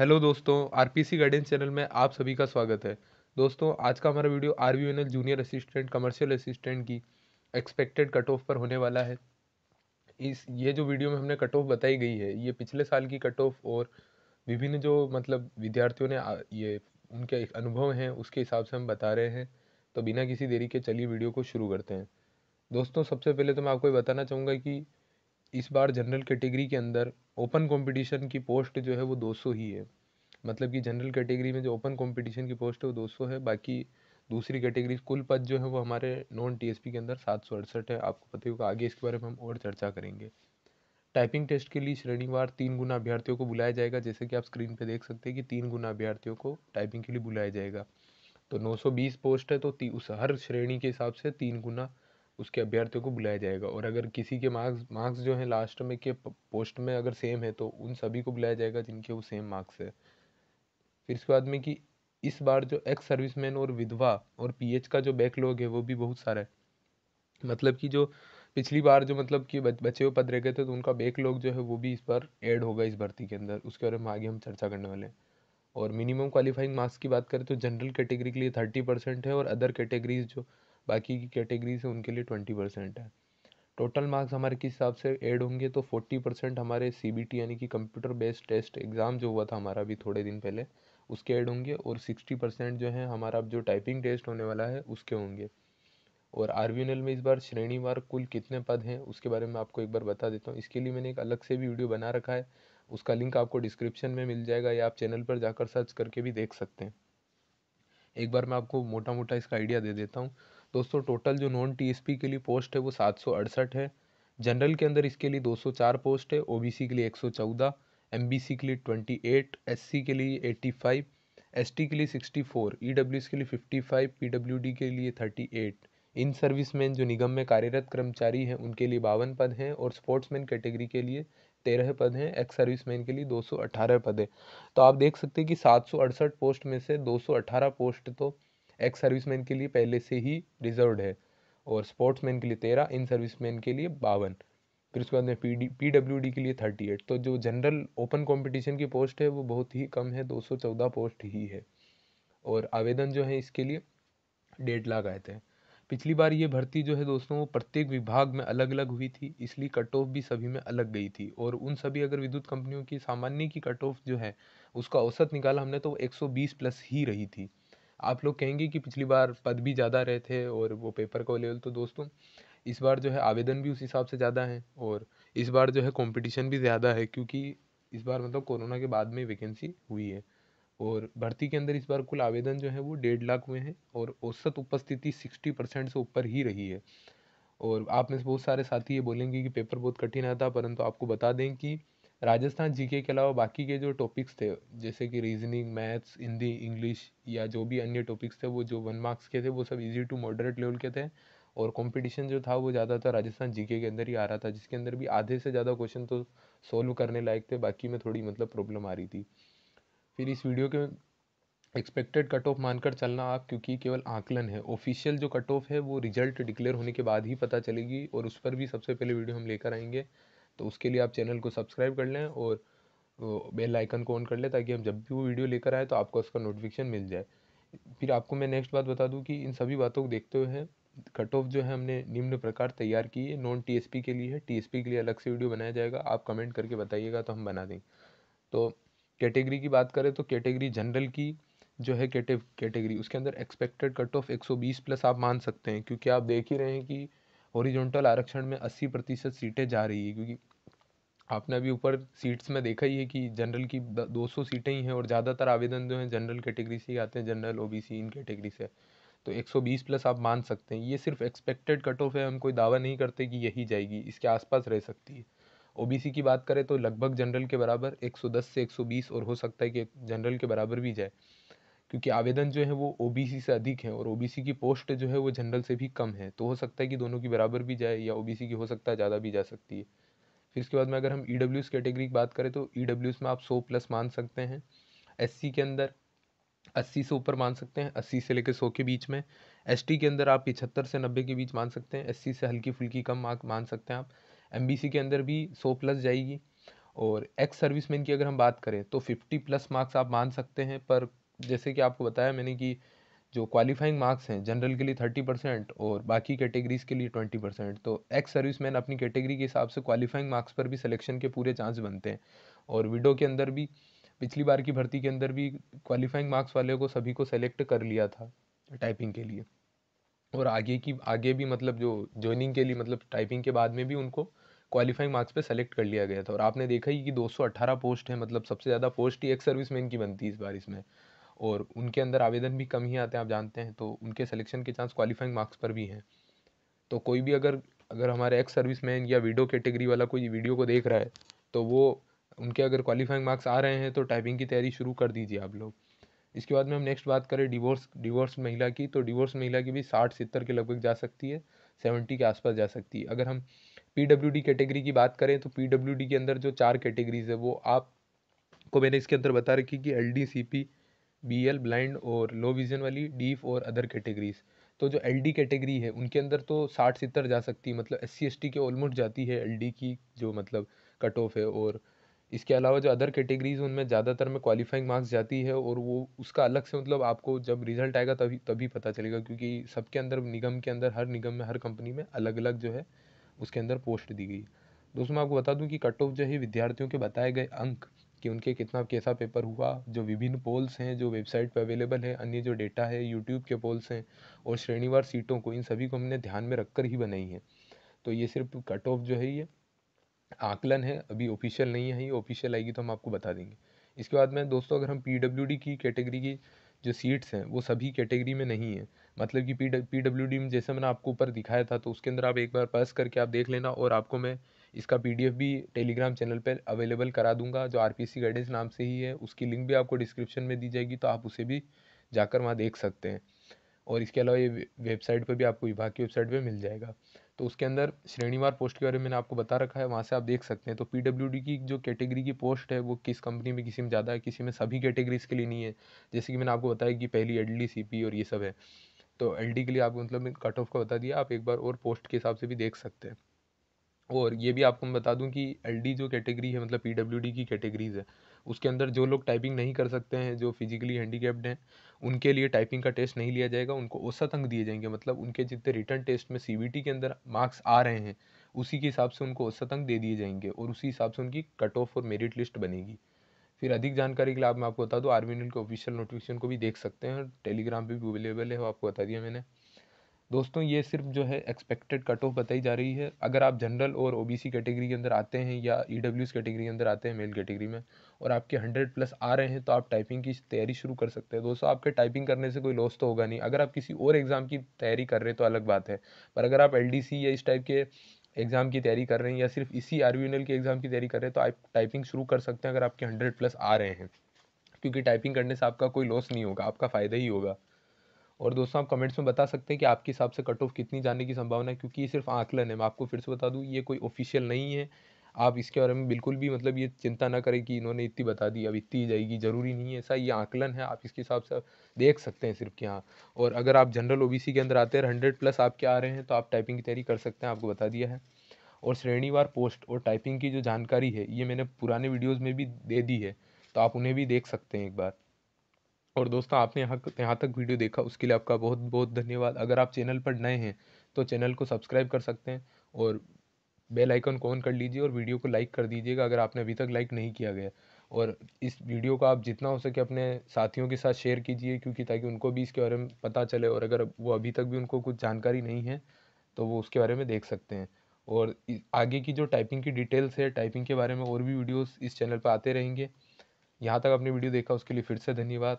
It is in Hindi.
हेलो दोस्तों आरपीसी गाइडेंस चैनल में आप सभी का स्वागत है दोस्तों आज का हमारा video R junior assistant commercial assistant की एक्सपेक्टेड कट ऑफ पर होने वाला है इस ये जो वीडियो में हमने कट ऑफ बताई गई है ये पिछले साल की कट ऑफ और विभिन्न जो मतलब विद्यार्थियों ने ये उनके अनुभव हैं उसके हिसाब से हम बता रहे हैं तो बिना किसी देरी के चलिए वीडियो को शुरू करते हैं दोस्तों सबसे पहले तो मैं आपको ये बताना चाहूँगा कि इस बार जनरल कैटेगरी के अंदर ओपन कंपटीशन की पोस्ट जो है वो 200 ही है मतलब कि जनरल कैटेगरी में जो ओपन कंपटीशन की पोस्ट है वो 200 है बाकी दूसरी कैटेगरी कुल पद जो है वो हमारे नॉन टीएसपी के अंदर सात सौ अड़सठ है आपको पता होगा आगे इसके बारे में हम और चर्चा करेंगे टाइपिंग टेस्ट के लिए श्रेणीवार तीन गुना अभ्यर्थियों को बुलाया जाएगा जैसे कि आप स्क्रीन पर देख सकते हैं कि तीन गुना अभ्यर्थियों को टाइपिंग के लिए बुलाया जाएगा तो 920 पोस्ट है तो उस हर श्रेणी के हिसाब से तीन गुना उसके अभ्यर्थियों को बुलाया जाएगा और अगर किसी के मार्क्स मार्क्स जो हैं लास्ट में के पोस्ट में अगर सेम है तो उन सभी को बुलाया जाएगा जिनके वो सेम मार्क्स है फिर इसके बाद में कि इस बार जो एक्स सर्विसमैन और विधवा और पी का जो बैकलॉग है वो भी बहुत सारा है मतलब कि जो पिछली बार जो मतलब कि बचे हुए पद रह गए थे तो उनका बैकलॉग जो है वो भी इस बार ऐड होगा इस भर्ती के अंदर उसके बारे में आगे हम चर्चा करने वाले हैं और मिनिमम क्वालिफाइंग मार्क्स की बात करें तो जनरल कैटेगरी के लिए थर्टी परसेंट है और अदर कैटेगरीज जो बाकी की कैटेगरी से उनके लिए ट्वेंटी परसेंट है टोटल मार्क्स हमारे किस हिसाब से ऐड होंगे तो फोर्टी परसेंट हमारे सी बी टी यानी कि कंप्यूटर बेस्ड टेस्ट एग्ज़ाम जो हुआ था हमारा अभी थोड़े दिन पहले उसके ऐड होंगे और सिक्सटी परसेंट जो है हमारा अब जो टाइपिंग टेस्ट होने वाला है उसके होंगे और आर में इस बार श्रेणीवार कुल कितने पद हैं उसके बारे में आपको एक बार बता देता हूँ इसके लिए मैंने एक अलग से भी वीडियो बना रखा है उसका लिंक आपको डिस्क्रिप्शन में मिल जाएगा या आप चैनल पर जाकर सर्च करके भी देख सकते हैं एक बार मैं आपको मोटा मोटा इसका आइडिया दे देता हूँ दोस्तों टोटल जो नॉन टीएसपी के लिए पोस्ट है वो सात है जनरल के अंदर इसके लिए 204 पोस्ट है ओबीसी के लिए 114 एमबीसी के लिए 28 एससी के लिए 85 एसटी के लिए 64 ईडब्ल्यूएस e के लिए 55 पीडब्ल्यूडी के लिए 38 इन सर्विसमैन जो निगम में कार्यरत कर्मचारी हैं उनके लिए बावन पद हैं और स्पोर्ट्समैन कैटेगरी के लिए तेरह पद हैं एक्स सर्विसमैन के लिए 218 पद हैं तो आप देख सकते हैं कि सात पोस्ट में से 218 पोस्ट तो एक्स सर्विसमैन के लिए पहले से ही रिजर्व है और स्पोर्ट्समैन के लिए तेरह इन सर्विसमैन के लिए बावन फिर उसके बाद में P D P W D के लिए थर्टी एट तो जो जनरल ओपन कंपटीशन की पोस्ट है वो बहुत ही कम है दो सौ चौदह पोस्ट ही है और आवेदन जो है इसके लिए डेढ़ लाख आए थे पिछली बार ये भर्ती जो है दोस्तों वो प्रत्येक विभाग में अलग अलग हुई थी इसलिए कट ऑफ भी सभी में अलग गई थी और उन सभी अगर विद्युत कंपनियों की सामान्य की कट ऑफ जो है उसका औसत निकाला हमने तो बीस प्लस ही रही थी आप लोग कहेंगे कि पिछली बार पद भी ज़्यादा रहे थे और वो पेपर का लेवल तो दोस्तों इस बार जो है आवेदन भी उस हिसाब से ज़्यादा है और इस बार जो है कंपटीशन भी ज़्यादा है क्योंकि इस बार मतलब कोरोना के बाद में वैकेंसी हुई है और भर्ती के अंदर इस बार कुल आवेदन जो है वो डेढ़ लाख हुए हैं और औसत उपस्थिति सिक्सटी परसेंट से ऊपर ही रही है और आप में से बहुत सारे साथी ये बोलेंगे कि पेपर बहुत कठिन आता परंतु आपको बता दें कि राजस्थान जीके के अलावा बाकी के जो टॉपिक्स थे जैसे कि रीजनिंग मैथ्स हिंदी इंग्लिश या जो भी अन्य टॉपिक्स थे वो जो वन मार्क्स के थे वो सब इजी टू मॉडरेट लेवल के थे और कंपटीशन जो था वो ज़्यादातर राजस्थान जीके के अंदर ही आ रहा था जिसके अंदर भी आधे से ज़्यादा क्वेश्चन तो सॉल्व करने लायक थे बाकी में थोड़ी मतलब प्रॉब्लम आ रही थी फिर इस वीडियो के एक्सपेक्टेड कट ऑफ मानकर चलना आप क्योंकि केवल आंकलन है ऑफिशियल जो कट ऑफ है वो रिजल्ट डिक्लेयर होने के बाद ही पता चलेगी और उस पर भी सबसे पहले वीडियो हम लेकर आएंगे तो उसके लिए आप चैनल को सब्सक्राइब कर लें और बेल आइकन को ऑन कर लें ताकि हम जब भी वो वीडियो लेकर आए तो आपको उसका नोटिफिकेशन मिल जाए फिर आपको मैं नेक्स्ट बात बता दूँ कि इन सभी बातों को देखते हुए कट ऑफ जो है हमने निम्न प्रकार तैयार की है नॉन टीएसपी के लिए है टीएसपी के लिए अलग से वीडियो बनाया जाएगा आप कमेंट करके बताइएगा तो हम बना देंगे तो कैटेगरी की बात करें तो कैटेगरी जनरल की जो है कैटेगरी उसके अंदर एक्सपेक्टेड कट ऑफ 120 प्लस आप मान सकते हैं क्योंकि आप देख ही रहे हैं कि ओरिजेंटल आरक्षण में अस्सी प्रतिशत सीटें जा रही है क्योंकि आपने अभी ऊपर सीट्स में देखा ही है कि जनरल की 200 सीटें ही हैं और ज़्यादातर आवेदन जो हैं जनरल कैटेगरी से ही आते हैं जनरल ओबीसी इन कैटेगरी से तो 120 प्लस आप मान सकते हैं ये सिर्फ एक्सपेक्टेड कट ऑफ है हम कोई दावा नहीं करते कि यही जाएगी इसके आसपास रह सकती है ओबीसी की बात करें तो लगभग जनरल के बराबर 110 से 120 और हो सकता है कि जनरल के बराबर भी जाए क्योंकि आवेदन जो है वो ओ से अधिक है और ओ की पोस्ट जो है वो जनरल से भी कम है तो हो सकता है कि दोनों की बराबर भी जाए या ओ की हो सकता है ज़्यादा भी जा सकती है फिर इसके बाद में अगर हम ई e कैटेगरी की बात करें तो ई e में आप सौ प्लस मान सकते हैं एस के अंदर अस्सी से ऊपर मान सकते हैं अस्सी से लेकर सौ के बीच में एस के अंदर आप पिछहत्तर से नब्बे के बीच मान सकते हैं एस से हल्की फुल्की कम मार्क मान सकते हैं आप एम के अंदर भी सौ प्लस जाएगी और एक्स सर्विसमैन की अगर हम बात करें तो फिफ्टी प्लस मार्क्स आप मान सकते हैं पर जैसे कि आपको बताया मैंने कि जो क्वालिफाइंग मार्क्स हैं जनरल के लिए थर्टी परसेंट और बाकी कैटेगरीज़ के लिए ट्वेंटी परसेंट तो एक्स सर्विस मैन अपनी कैटेगरी के हिसाब से क्वालिफाइंग मार्क्स पर भी सिलेक्शन के पूरे चांस बनते हैं और विडो के अंदर भी पिछली बार की भर्ती के अंदर भी क्वालिफाइंग मार्क्स वाले को सभी को सेलेक्ट कर लिया था टाइपिंग के लिए और आगे की आगे भी मतलब जो ज्वाइनिंग के लिए मतलब टाइपिंग के बाद में भी उनको क्वालिफाइंग मार्क्स पे सेलेक्ट कर लिया गया था और आपने देखा ही कि 218 पोस्ट है मतलब सबसे ज़्यादा पोस्ट ही एक मैन की बनती है इस बार इसमें और उनके अंदर आवेदन भी कम ही आते हैं आप जानते हैं तो उनके सिलेक्शन के चांस क्वालिफाइंग मार्क्स पर भी हैं तो कोई भी अगर अगर हमारे एक्स सर्विस मैन या वीडियो कैटेगरी वाला कोई वीडियो को देख रहा है तो वो उनके अगर क्वालिफाइंग मार्क्स आ रहे हैं तो टाइपिंग की तैयारी शुरू कर दीजिए आप लोग इसके बाद में हम नेक्स्ट बात करें डिवोर्स डिवोर्स महिला की तो डिवोर्स महिला की भी साठ सत्तर के लगभग जा सकती है सेवेंटी के आसपास जा सकती है अगर हम पी डब्ल्यू डी कैटेगरी की बात करें तो पी डब्ल्यू डी के अंदर जो चार कैटेगरीज है वो आप को मैंने इसके अंदर बता रखी कि L D C P B L blind और लो विज़न वाली डीफ और अदर कैटेगरीज़ तो जो एल डी कैटेगरी है उनके अंदर तो साठ सत्तर जा सकती है मतलब एस सी एस टी के ऑलमोस्ट जाती है एल डी की जो मतलब कट ऑफ है और इसके अलावा जो अदर कैटेगरीज़ उनमें ज़्यादातर में क्वालिफाइंग मार्क्स जाती है और वो उसका अलग से मतलब आपको जब रिज़ल्ट आएगा तभी तभी पता चलेगा क्योंकि सबके अंदर निगम के अंदर हर निगम में हर कंपनी में अलग अलग जो है उसके अंदर पोस्ट दी गई दोस्तों मैं आपको बता दूं कि कट ऑफ जो है विद्यार्थियों के बताए गए अंक कि उनके कितना कैसा पेपर हुआ जो विभिन्न पोल्स हैं जो वेबसाइट पर अवेलेबल है अन्य जो डेटा है यूट्यूब के पोल्स हैं और श्रेणीवार सीटों को इन सभी को हमने ध्यान में रखकर ही बनाई है तो ये सिर्फ कट ऑफ जो है ये आकलन है अभी ऑफिशियल नहीं है ये ऑफिशियल आएगी तो हम आपको बता देंगे इसके बाद में दोस्तों अगर हम पी की कैटेगरी की जो सीट्स हैं वो सभी कैटेगरी में नहीं है मतलब कि पी डब्ल्यू डी में जैसे मैंने आपको ऊपर दिखाया था तो उसके अंदर आप एक बार पास करके आप देख लेना और आपको मैं इसका पी भी टेलीग्राम चैनल पर अवेलेबल करा दूंगा जो आर गाइडेंस नाम से ही है उसकी लिंक भी आपको डिस्क्रिप्शन में दी जाएगी तो आप उसे भी जाकर वहाँ देख सकते हैं और इसके अलावा ये वेबसाइट पर भी आपको विभाग की वेबसाइट पर मिल जाएगा तो उसके अंदर श्रेणीवार पोस्ट के बारे में मैंने आपको बता रखा है वहाँ से आप देख सकते हैं तो पी की जो कैटेगरी की पोस्ट है वो किस कंपनी में किसी में ज़्यादा है किसी में सभी कैटेगरीज के लिए नहीं है जैसे कि मैंने आपको बताया कि पहली एल सी और ये सब है तो एल के लिए आपको मतलब कट ऑफ का बता दिया आप एक बार और पोस्ट के हिसाब से भी देख सकते हैं और ये भी आपको मैं बता दूं कि एल जो कैटेगरी है मतलब पी की कैटेगरीज़ है उसके अंदर जो लोग टाइपिंग नहीं कर सकते हैं जो फिजिकली हैंडीकेप्ड हैं उनके लिए टाइपिंग का टेस्ट नहीं लिया जाएगा उनको औसत अंक दिए जाएंगे मतलब उनके जितने रिटर्न टेस्ट में सी के अंदर मार्क्स आ रहे हैं उसी के हिसाब से उनको औसत अंक दे दिए जाएंगे और उसी हिसाब से उनकी कट ऑफ और मेरिट लिस्ट बनेगी फिर अधिक जानकारी के लिए आप मैं आपको बता दूँ आर्मी के ऑफिशियल नोटिफिकेशन को भी देख सकते हैं टेलीग्राम पर भी अवेलेबल है वो आपको बता दिया मैंने दोस्तों ये सिर्फ जो है एक्सपेक्टेड कट ऑफ बताई जा रही है अगर आप जनरल और ओबीसी कैटेगरी के अंदर आते हैं या ई e कैटेगरी के अंदर आते हैं मेल कैटेगरी में और आपके हंड्रेड प्लस आ रहे हैं तो आप टाइपिंग की तैयारी शुरू कर सकते हैं दोस्तों आपके टाइपिंग करने से कोई लॉस तो होगा नहीं अगर आप किसी और एग्ज़ाम की तैयारी कर रहे हैं तो अलग बात है पर अगर आप एल या इस टाइप के एग्ज़ाम की तैयारी कर रहे हैं या सिर्फ इसी आर के एग्ज़ाम की तैयारी कर रहे हैं तो आप टाइपिंग शुरू कर सकते हैं अगर आपके हंड्रेड प्लस आ रहे हैं क्योंकि टाइपिंग करने से आपका कोई लॉस नहीं होगा आपका फ़ायदा ही होगा और दोस्तों आप कमेंट्स में बता सकते हैं कि आपके हिसाब से कट ऑफ कितनी जाने की संभावना है क्योंकि ये सिर्फ आंकलन है मैं आपको फिर से बता दूँ ये कोई ऑफिशियल नहीं है आप इसके बारे में बिल्कुल भी मतलब ये चिंता ना करें कि इन्होंने इतनी बता दी अब इतनी जाएगी ज़रूरी नहीं है ऐसा ये आंकलन है आप इसके हिसाब से देख सकते हैं सिर्फ कि हाँ और अगर आप जनरल ओबीसी के अंदर आते हैं हंड्रेड प्लस आपके आ रहे हैं तो आप टाइपिंग की तैयारी कर सकते हैं आपको बता दिया है और श्रेणीवार पोस्ट और टाइपिंग की जो जानकारी है ये मैंने पुराने वीडियोज़ में भी दे दी है तो आप उन्हें भी देख सकते हैं एक बार और दोस्तों आपने यहाँ यहाँ तक वीडियो देखा उसके लिए आपका बहुत बहुत धन्यवाद अगर आप चैनल पर नए हैं तो चैनल को सब्सक्राइब कर सकते हैं और बेल आइकन को ऑन कर लीजिए और वीडियो को लाइक कर दीजिएगा अगर आपने अभी तक लाइक नहीं किया गया और इस वीडियो को आप जितना हो सके अपने साथियों के साथ शेयर कीजिए क्योंकि ताकि उनको भी इसके बारे में पता चले और अगर वो अभी तक भी उनको कुछ जानकारी नहीं है तो वो उसके बारे में देख सकते हैं और आगे की जो टाइपिंग की डिटेल्स है टाइपिंग के बारे में और भी वीडियोस इस चैनल पर आते रहेंगे यहाँ तक आपने वीडियो देखा उसके लिए फिर से धन्यवाद